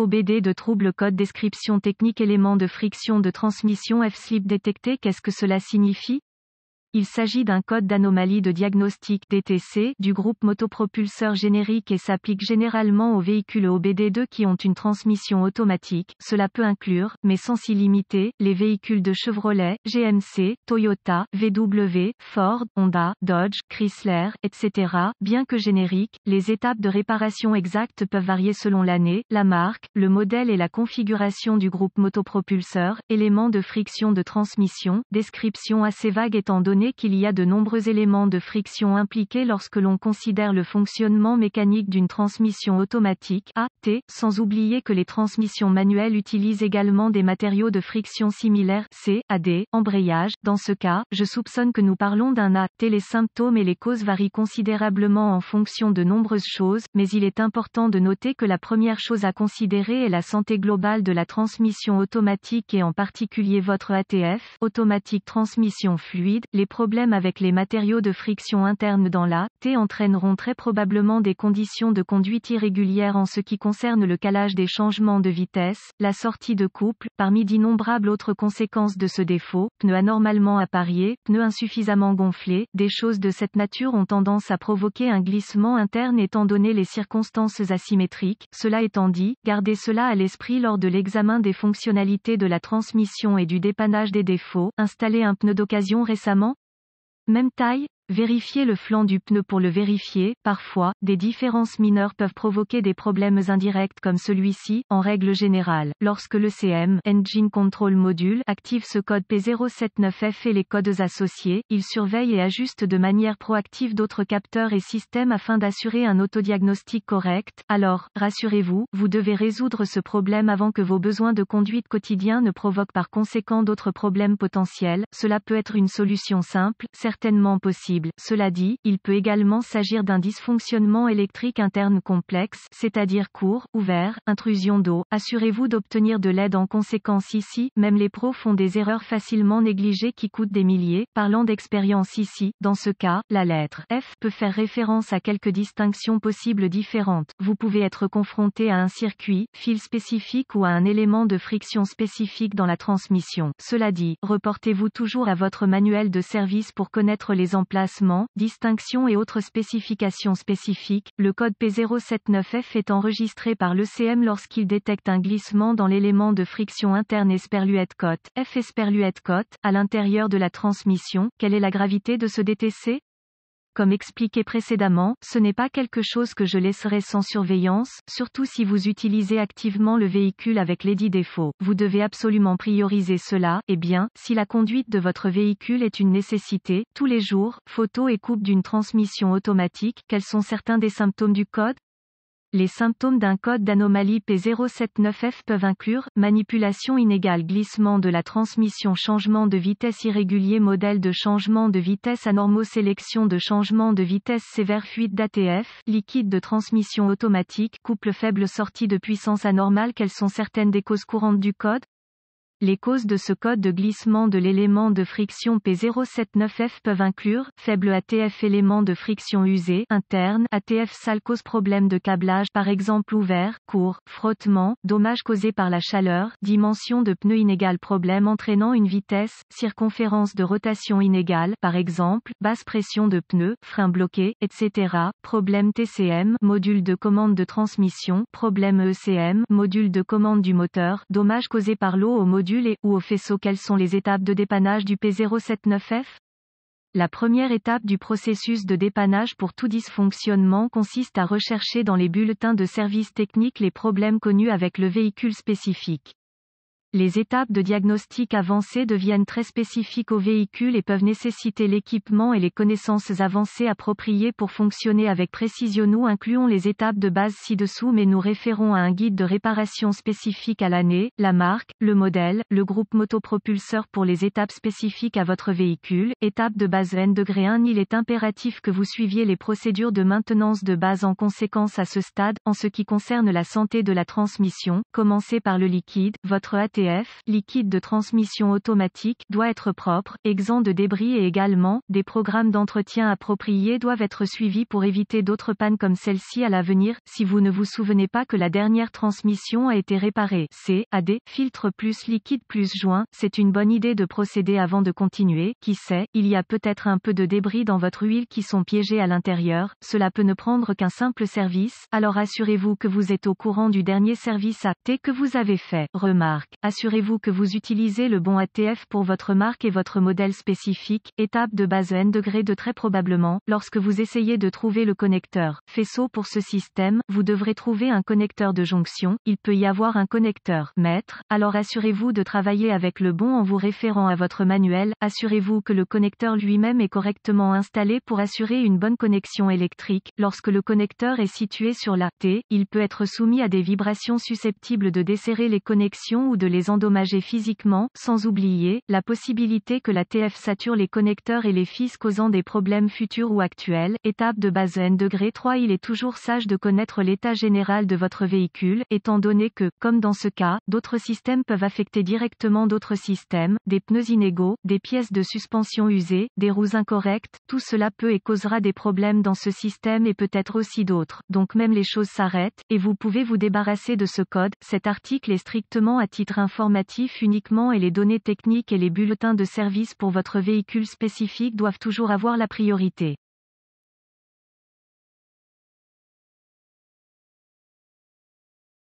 OBD de trouble code description technique élément de friction de transmission F-slip détecté qu'est-ce que cela signifie il s'agit d'un code d'anomalie de diagnostic DTC du groupe motopropulseur générique et s'applique généralement aux véhicules OBD2 qui ont une transmission automatique. Cela peut inclure, mais sans s'y limiter, les véhicules de Chevrolet, GMC, Toyota, VW, Ford, Honda, Dodge, Chrysler, etc. Bien que générique, les étapes de réparation exactes peuvent varier selon l'année, la marque, le modèle et la configuration du groupe motopropulseur, éléments de friction de transmission, description assez vague étant donnée qu'il y a de nombreux éléments de friction impliqués lorsque l'on considère le fonctionnement mécanique d'une transmission automatique AT, sans oublier que les transmissions manuelles utilisent également des matériaux de friction similaires C, AD, embrayage. Dans ce cas, je soupçonne que nous parlons d'un AT. Les symptômes et les causes varient considérablement en fonction de nombreuses choses, mais il est important de noter que la première chose à considérer est la santé globale de la transmission automatique et en particulier votre ATF, automatique transmission fluide problèmes avec les matériaux de friction interne dans la T entraîneront très probablement des conditions de conduite irrégulières en ce qui concerne le calage des changements de vitesse, la sortie de couple, parmi d'innombrables autres conséquences de ce défaut, pneus anormalement appariés, pneus insuffisamment gonflés, des choses de cette nature ont tendance à provoquer un glissement interne étant donné les circonstances asymétriques, cela étant dit, gardez cela à l'esprit lors de l'examen des fonctionnalités de la transmission et du dépannage des défauts, Installez un pneu d'occasion récemment, même taille, Vérifiez le flanc du pneu pour le vérifier, parfois, des différences mineures peuvent provoquer des problèmes indirects comme celui-ci, en règle générale. Lorsque le CM, Engine Control Module, active ce code P079F et les codes associés, il surveille et ajuste de manière proactive d'autres capteurs et systèmes afin d'assurer un autodiagnostic correct. Alors, rassurez-vous, vous devez résoudre ce problème avant que vos besoins de conduite quotidien ne provoquent par conséquent d'autres problèmes potentiels. Cela peut être une solution simple, certainement possible cela dit, il peut également s'agir d'un dysfonctionnement électrique interne complexe, c'est-à-dire court, ouvert, intrusion d'eau. Assurez-vous d'obtenir de l'aide en conséquence ici, même les pros font des erreurs facilement négligées qui coûtent des milliers. Parlant d'expérience ici, dans ce cas, la lettre F peut faire référence à quelques distinctions possibles différentes. Vous pouvez être confronté à un circuit, fil spécifique ou à un élément de friction spécifique dans la transmission. Cela dit, reportez-vous toujours à votre manuel de service pour connaître les emplacements distinction et autres spécifications spécifiques, le code P079F est enregistré par l'ECM lorsqu'il détecte un glissement dans l'élément de friction interne esperluette cote F esperluette cote à l'intérieur de la transmission. Quelle est la gravité de ce DTC comme expliqué précédemment, ce n'est pas quelque chose que je laisserai sans surveillance, surtout si vous utilisez activement le véhicule avec les 10 défauts. Vous devez absolument prioriser cela, et bien, si la conduite de votre véhicule est une nécessité, tous les jours, photos et coupe d'une transmission automatique, quels sont certains des symptômes du code les symptômes d'un code d'anomalie P079F peuvent inclure manipulation inégale, glissement de la transmission, changement de vitesse irrégulier, modèle de changement de vitesse anormaux, sélection de changement de vitesse sévère, fuite d'ATF, liquide de transmission automatique, couple faible, sortie de puissance anormale. Quelles sont certaines des causes courantes du code les causes de ce code de glissement de l'élément de friction P079F peuvent inclure faible ATF élément de friction usé interne, ATF sale cause problème de câblage par exemple ouvert, court, frottement, dommage causé par la chaleur, dimension de pneu inégale problème entraînant une vitesse, circonférence de rotation inégale par exemple, basse pression de pneu, frein bloqué, etc. Problème TCM, module de commande de transmission, problème ECM, module de commande du moteur, dommage causé par l'eau au module et ou au faisceau quelles sont les étapes de dépannage du P079F La première étape du processus de dépannage pour tout dysfonctionnement consiste à rechercher dans les bulletins de service technique les problèmes connus avec le véhicule spécifique. Les étapes de diagnostic avancées deviennent très spécifiques au véhicule et peuvent nécessiter l'équipement et les connaissances avancées appropriées pour fonctionner avec précision. Nous incluons les étapes de base ci-dessous mais nous référons à un guide de réparation spécifique à l'année, la marque, le modèle, le groupe motopropulseur pour les étapes spécifiques à votre véhicule. Étape de base N degré 1 Il est impératif que vous suiviez les procédures de maintenance de base en conséquence à ce stade. En ce qui concerne la santé de la transmission, commencez par le liquide, votre AT E liquide de transmission automatique, doit être propre, exempt de débris et également, des programmes d'entretien appropriés doivent être suivis pour éviter d'autres pannes comme celle-ci à l'avenir, si vous ne vous souvenez pas que la dernière transmission a été réparée. C, AD, filtre plus liquide plus joint, c'est une bonne idée de procéder avant de continuer, qui sait, il y a peut-être un peu de débris dans votre huile qui sont piégés à l'intérieur, cela peut ne prendre qu'un simple service, alors assurez-vous que vous êtes au courant du dernier service à T que vous avez fait. Remarque, assurez-vous que vous utilisez le bon ATF pour votre marque et votre modèle spécifique, étape de base n degré de très probablement, lorsque vous essayez de trouver le connecteur faisceau pour ce système, vous devrez trouver un connecteur de jonction, il peut y avoir un connecteur maître, alors assurez-vous de travailler avec le bon en vous référant à votre manuel, assurez-vous que le connecteur lui-même est correctement installé pour assurer une bonne connexion électrique, lorsque le connecteur est situé sur la T, il peut être soumis à des vibrations susceptibles de desserrer les connexions ou de les les endommager physiquement, sans oublier la possibilité que la TF sature les connecteurs et les fils causant des problèmes futurs ou actuels. Étape de base N degré 3 Il est toujours sage de connaître l'état général de votre véhicule, étant donné que, comme dans ce cas, d'autres systèmes peuvent affecter directement d'autres systèmes, des pneus inégaux, des pièces de suspension usées, des roues incorrectes, tout cela peut et causera des problèmes dans ce système et peut-être aussi d'autres, donc même les choses s'arrêtent, et vous pouvez vous débarrasser de ce code, cet article est strictement à titre informatif uniquement et les données techniques et les bulletins de service pour votre véhicule spécifique doivent toujours avoir la priorité.